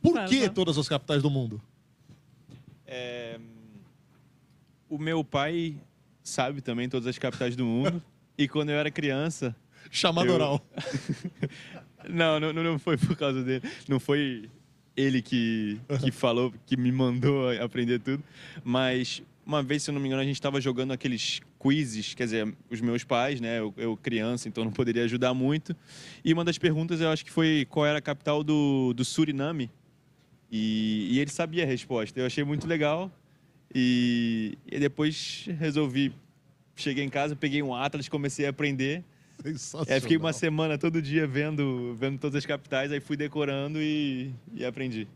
Por que todas as capitais do mundo? É... O meu pai sabe também todas as capitais do mundo. e quando eu era criança. Chamado eu... oral. não, não, não foi por causa dele. Não foi ele que, que falou, que me mandou aprender tudo. Mas uma vez, se eu não me engano, a gente estava jogando aqueles quizzes, quer dizer, os meus pais, né? Eu, eu, criança, então não poderia ajudar muito. E uma das perguntas eu acho que foi qual era a capital do, do Suriname. E, e ele sabia a resposta. Eu achei muito legal. E, e depois resolvi. Cheguei em casa, peguei um Atlas, comecei a aprender. Sensacional. É, fiquei uma semana todo dia vendo, vendo todas as capitais, aí fui decorando e, e aprendi.